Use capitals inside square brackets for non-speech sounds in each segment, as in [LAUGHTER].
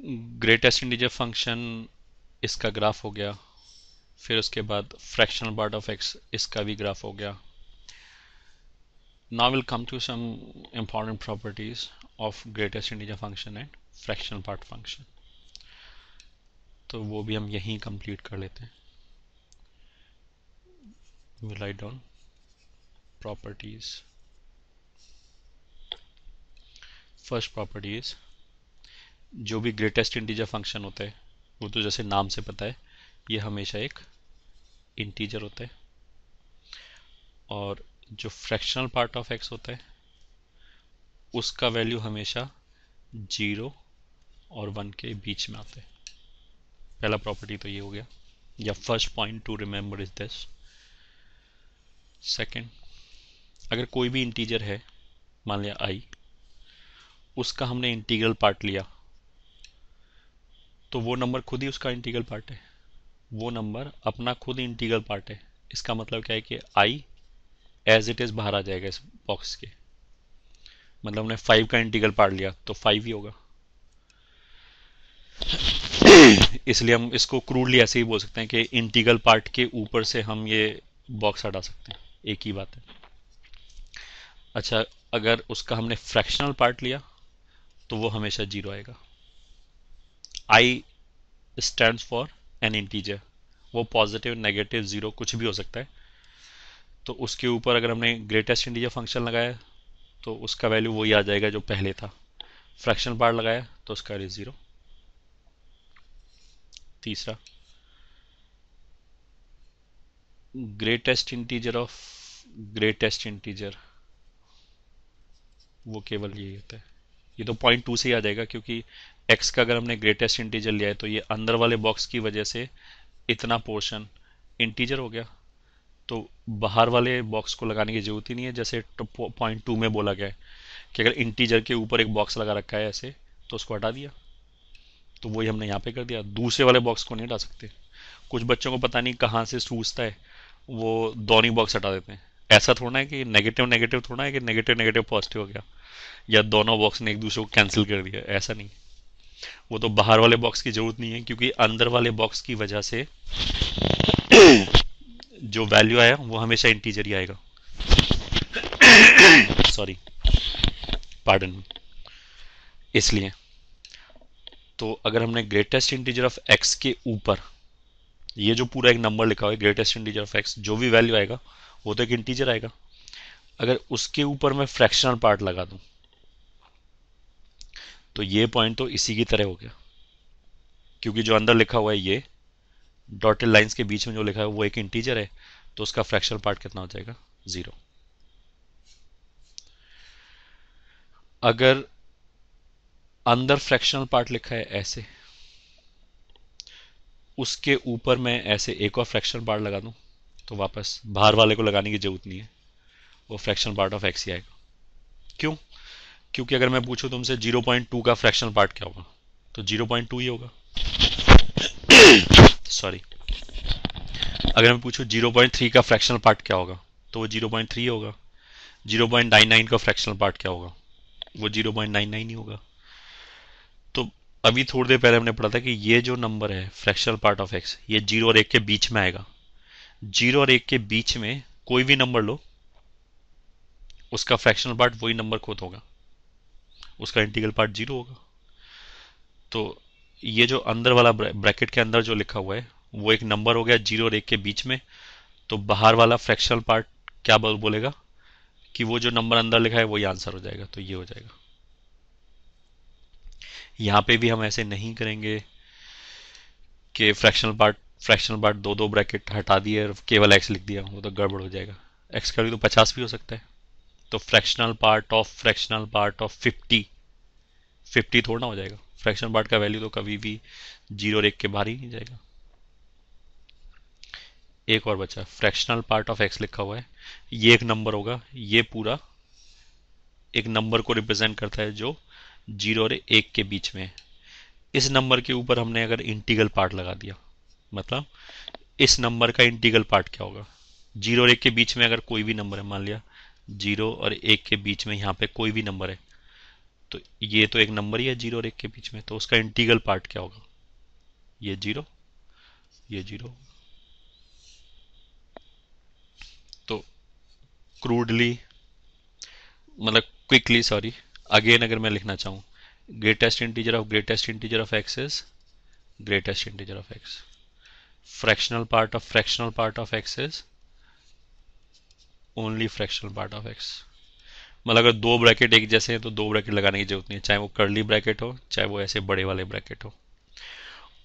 greatest integer function इसका graph हो गया फिर उसके बाद फ्रैक्शनल पार्ट ऑफ एक्स इसका भी ग्राफ हो गया now will come to some important properties of greatest integer function and fractional part function तो वो भी हम यहीं कंप्लीट कर लेते हैं will I down properties first properties जो भी ग्रेटेस्ट इंटीजर फंक्शन होता है वो तो जैसे नाम से पता है ये हमेशा एक इंटीजर होता है और जो फ्रैक्शनल पार्ट ऑफ एक्स होता है उसका वैल्यू हमेशा जीरो और वन के बीच में आता है पहला प्रॉपर्टी तो ये हो गया या first point to remember is this second अगर कोई भी इंटीजर है मान लिया आई उसका हमने इंटीग्रल पार्ट लिया तो वो नंबर खुद ही उसका इंटीग्रल पार्ट है वो नंबर अपना खुद ही इंटीग्रल पार्ट है इसका मतलब क्या है कि आई एज इट इज़ बाहर आ जाएगा इस बॉक्स के मतलब उन्हें फाइव का इंटीग्रल पार्ट लिया तो फाइव ही होगा इसलिए हम इसको क्रूडली ऐसे ही बोल सकते हैं कि इंटीगल पार्ट के ऊपर से हम ये बॉक्स हटा सकते हैं एक ही बात है अच्छा अगर उसका हमने फ्रैक्शनल पार्ट लिया तो वो हमेशा जीरो आएगा I stand for an integer वो पॉजिटिव नेगेटिव ज़ीरो कुछ भी हो सकता है तो उसके ऊपर अगर हमने ग्रेटेस्ट इंटीजर फंक्शन लगाया तो उसका वैल्यू वही आ जाएगा जो पहले था फ्रैक्शन पार्ट लगाया तो उसका वैल्यू ज़ीरो तीसरा greatest integer of greatest integer वो केवल यही होता है ये तो पॉइंट टू से ही आ जाएगा क्योंकि एक्स का अगर हमने ग्रेटेस्ट इंटीजर लिया है तो ये अंदर वाले बॉक्स की वजह से इतना पोर्शन इंटीजर हो गया तो बाहर वाले बॉक्स को लगाने की जरूरत ही नहीं है जैसे पॉइंट टू में बोला गया है कि अगर इंटीजर के ऊपर एक बॉक्स लगा रखा है ऐसे तो उसको हटा दिया तो वही हमने यहाँ पे कर दिया दूसरे वाले बॉक्स को नहीं हटा सकते कुछ बच्चों को पता नहीं कहाँ से सूझता है वो दोनों ही बॉक्स हटा देते हैं ऐसा थोड़ा है कि नेगेटिव नेगेटिव थोड़ा है कि नेगेटिव नेगेटिव पॉजिटिव हो गया या दोनों बॉक्स ने एक दूसरे को कैंसिल कर दिया ऐसा नहीं वो तो बाहर वाले बॉक्स की जरूरत नहीं है क्योंकि अंदर वाले बॉक्स की वजह से जो वैल्यू आया वो हमेशा इंटीजर ही आएगा सॉरी पार्डन इसलिए तो अगर हमने ग्रेटेस्ट इंटीजर ऑफ एक्स के ऊपर ये जो पूरा एक नंबर लिखा हुआ है ग्रेटेस्ट इंटीजर ऑफ एक्स जो भी वैल्यू आएगा वो तो एक इंटीजर आएगा अगर उसके ऊपर मैं फ्रैक्शनल पार्ट लगा दूं तो ये पॉइंट तो इसी की तरह हो गया क्योंकि जो अंदर लिखा हुआ है ये डॉटेड लाइंस के बीच में जो लिखा है वो एक इंटीजर है तो उसका फ्रैक्शनल पार्ट कितना हो जाएगा ज़ीरो अगर अंदर फ्रैक्शनल पार्ट लिखा है ऐसे उसके ऊपर मैं ऐसे एक और फ्रैक्शनल पार्ट लगा दूं तो वापस बाहर वाले को लगाने की जरूरत नहीं है वो फ्रैक्शनल पार्ट ऑफ एक्स ही आएगा क्यों क्योंकि अगर मैं पूछूं तुमसे 0.2 का फ्रैक्शनल पार्ट क्या होगा तो 0.2 ही होगा सॉरी [COUGHS] अगर मैं पूछूं 0.3 का फ्रैक्शनल पार्ट क्या होगा तो वो 0.3 होगा 0.99 का फ्रैक्शनल पार्ट क्या होगा वो 0.99 ही होगा तो अभी थोड़ी देर पहले हमने पढ़ा था कि ये जो नंबर है फ्रैक्शनल पार्ट ऑफ एक्स ये जीरो और एक के बीच में आएगा जीरो और एक के बीच में कोई भी नंबर लो उसका फ्रैक्शनल पार्ट वही नंबर खुद होगा उसका इंटीग्रल पार्ट जीरो होगा तो ये जो अंदर वाला ब्रैकेट के अंदर जो लिखा हुआ है वो एक नंबर हो गया जीरो और एक के बीच में तो बाहर वाला फ्रैक्शनल पार्ट क्या बोलेगा कि वो जो नंबर अंदर लिखा है वही आंसर हो जाएगा तो ये हो जाएगा यहाँ पे भी हम ऐसे नहीं करेंगे कि फ्रैक्शनल पार्ट फ्रैक्शनल पार्ट दो दो ब्रैकेट हटा दिए और केवल एक्स लिख दिया वो तो गड़बड़ हो जाएगा एक्स का भी तो पचास भी हो सकता है तो fractional part of fractional part of fifty fifty थोड़ा हो जाएगा फ्रैक्शनल पार्ट का वैल्यू तो कभी भी जीरो और एक के बाहर ही नहीं जाएगा एक और बचा फ्रैक्शनल पार्ट ऑफ एक्स लिखा हुआ है ये एक नंबर होगा ये पूरा एक नंबर को रिप्रेजेंट करता है जो जीरो और एक के बीच में है इस नंबर के ऊपर हमने अगर इंटीगल पार्ट लगा दिया मतलब इस नंबर का इंटीगल पार्ट क्या होगा जीरो और एक के बीच में अगर कोई भी नंबर है मान लिया जीरो और एक के बीच में यहाँ पे कोई भी नंबर है तो ये तो एक नंबर ही है जीरो और एक के बीच में तो उसका इंटीगल पार्ट क्या होगा ये जीरो ये जीरो तो क्रूडली मतलब क्विकली सॉरी अगेन अगर मैं लिखना चाहूँ greatest integer of greatest integer of x is greatest integer of x fractional part of fractional part of x is only fractional part of x मतलब अगर दो ब्रैकेट एक जैसे हैं तो दो ब्रैकेट लगाने की जरूरत नहीं है चाहे वो कर्ली ब्रैकेट हो चाहे वो ऐसे बड़े वाले ब्रैकेट हो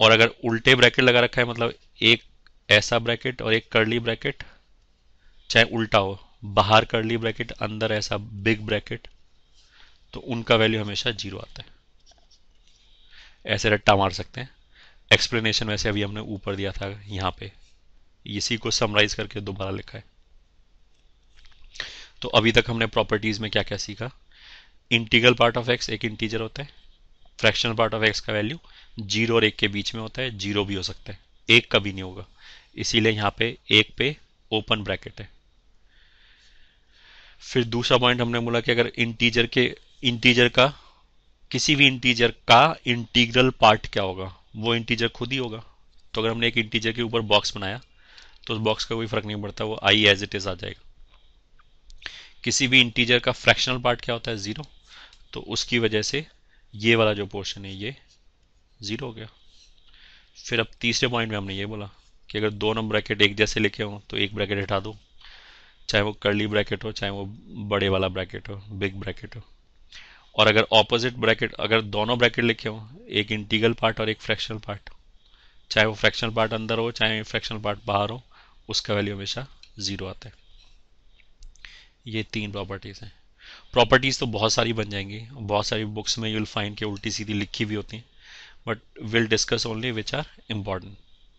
और अगर उल्टे ब्रैकेट लगा रखा है मतलब एक ऐसा ब्रैकेट और एक कर्ली ब्रैकेट चाहे उल्टा हो बाहर कर्ली ब्रैकेट अंदर ऐसा बिग ब्रैकेट तो उनका वैल्यू हमेशा जीरो आता है ऐसे रट्टा मार सकते हैं एक्सप्लेनेशन वैसे अभी हमने ऊपर दिया था यहाँ पे इसी को समराइज करके दोबारा लिखा है तो अभी तक हमने प्रॉपर्टीज़ में क्या क्या सीखा इंटीग्रल पार्ट ऑफ एक्स एक इंटीजर होता है फ्रैक्शनल पार्ट ऑफ एक्स का वैल्यू जीरो और एक के बीच में होता है जीरो भी हो सकता है एक कभी नहीं होगा इसीलिए यहाँ पे एक पे ओपन ब्रैकेट है फिर दूसरा पॉइंट हमने बोला कि अगर इंटीजर के इंटीजर का किसी भी इंटीजर का इंटीग्रल पार्ट क्या होगा वो इंटीजर खुद ही होगा तो अगर हमने एक इंटीजर के ऊपर बॉक्स बनाया तो उस बॉक्स का कोई फर्क नहीं पड़ता वो आई एज इट इज़ आ जाएगा किसी भी इंटीजर का फ्रैक्शनल पार्ट क्या होता है ज़ीरो तो उसकी वजह से ये वाला जो पोर्शन है ये ज़ीरो हो गया फिर अब तीसरे पॉइंट में हमने ये बोला कि अगर दोनों ब्रैकेट एक जैसे लिखे हों तो एक ब्रैकेट हटा दो चाहे वो कर्ली ब्रैकेट हो चाहे वो बड़े वाला ब्रैकेट हो बिग ब्रैकेट हो और अगर ऑपोजिट ब्रैकेट अगर दोनों ब्रैकेट लिखे हों एक इंटीगल पार्ट और एक फ्रैक्शनल पार्ट चाहे वो फ्रैक्शनल पार्ट अंदर हो चाहे फ्रैक्शनल पार्ट बाहर हो उसका वैल्यू हमेशा ज़ीरो आता है ये तीन प्रॉपर्टीज़ हैं प्रॉपर्टीज़ तो बहुत सारी बन जाएंगी बहुत सारी बुक्स में यूल फाइन फाइंड के उल्टी सीधी लिखी भी होती हैं but will discuss only which are important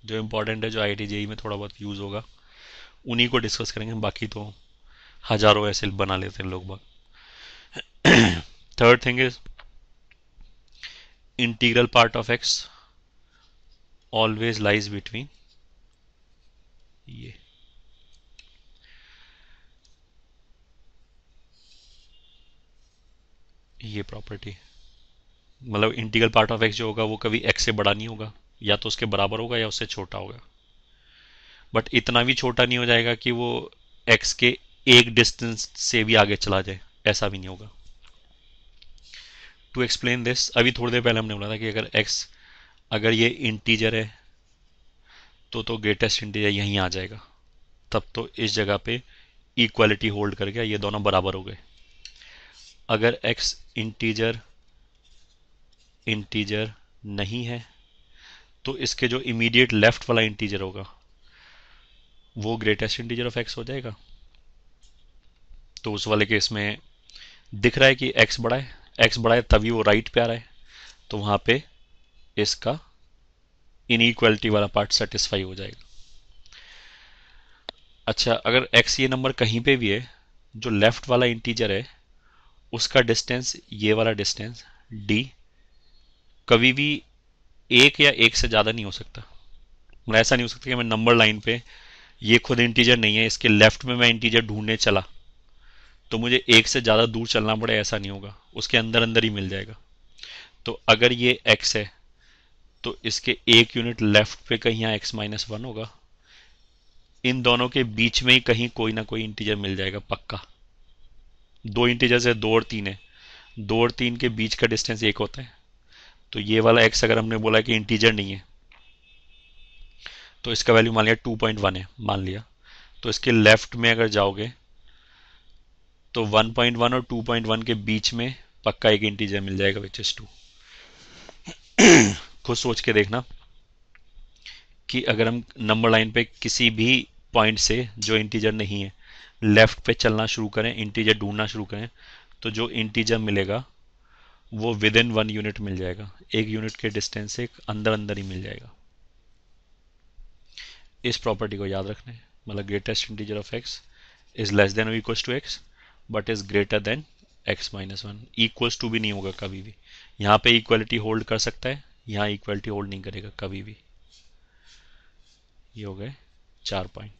जो इम्पॉर्टेंट है जो आई टी e में थोड़ा बहुत यूज़ होगा उन्हीं को डिस्कस करेंगे बाकी तो हज़ारों ऐसे बना लेते हैं लोग बाग third thing is integral part of x always lies between ये ये प्रॉपर्टी मतलब इंटीगल पार्ट ऑफ एक्स जो होगा वो कभी एक्स से बड़ा नहीं होगा या तो उसके बराबर होगा या उससे छोटा होगा बट इतना भी छोटा नहीं हो जाएगा कि वो एक्स के एक डिस्टेंस से भी आगे चला जाए ऐसा भी नहीं होगा टू एक्सप्लेन दिस अभी थोड़ी देर पहले हमने बोला था कि अगर एक्स अगर ये इंटीजर है तो तो ग्रेटेस्ट इंटीजर यहीं आ जाएगा तब तो इस जगह पे इक्वालिटी होल्ड कर गया ये दोनों बराबर हो गए अगर x इंटीजर इंटीजर नहीं है तो इसके जो इमीडिएट लेफ्ट वाला इंटीजर होगा वो ग्रेटेस्ट इंटीजर ऑफ एक्स हो जाएगा तो उस वाले केस में दिख रहा है कि एक्स बड़ा है एक्स बड़ा है तभी वो राइट पे आ रहा है तो वहां पे इसका इन वाला पार्ट सेटिस्फाई हो जाएगा अच्छा अगर एक्स ये नंबर कहीं पे भी है जो लेफ्ट वाला इंटीजर है उसका डिस्टेंस ये वाला डिस्टेंस डी कभी भी एक या एक से ज़्यादा नहीं हो सकता मतलब ऐसा नहीं हो सकता कि मैं नंबर लाइन पे ये खुद इंटीजर नहीं है इसके लेफ्ट में मैं इंटीजर ढूंढने चला तो मुझे एक से ज़्यादा दूर चलना पड़े ऐसा नहीं होगा उसके अंदर अंदर ही मिल जाएगा तो अगर ये एक्स है तो इसके एक यूनिट लेफ्ट पे कहीं यहाँ एक्स माइनस वन होगा इन दोनों के बीच में ही कहीं कोई ना कोई इंटीजर मिल जाएगा पक्का दो इंटीजर्स है दो और तीन है दो और तीन के बीच का डिस्टेंस एक होता है तो ये वाला एक्स अगर हमने बोला कि इंटीजर नहीं है तो इसका वैल्यू मान लिया टू पॉइंट वन है मान लिया तो इसके लेफ्ट में अगर जाओगे तो वन पॉइंट वन और टू पॉइंट वन के बीच में पक्का एक इंटीजर मिल जाएगा विच इज़ टू खुद सोच के देखना कि अगर हम नंबर लाइन पे किसी भी पॉइंट से जो इंटीजर नहीं है लेफ्ट पे चलना शुरू करें इंटीजर ढूंढना शुरू करें तो जो इंटीजर मिलेगा वो विद इन वन यूनिट मिल जाएगा एक यूनिट के डिस्टेंस से अंदर अंदर ही मिल जाएगा इस प्रॉपर्टी को याद रखने मतलब greatest integer of x is less than equal to x but is greater than x minus one equals to भी नहीं होगा कभी भी यहाँ पे इक्वलिटी होल्ड कर सकता है यहाँ इक्वलिटी होल्ड नहीं करेगा कभी भी ये हो गए चार पॉइंट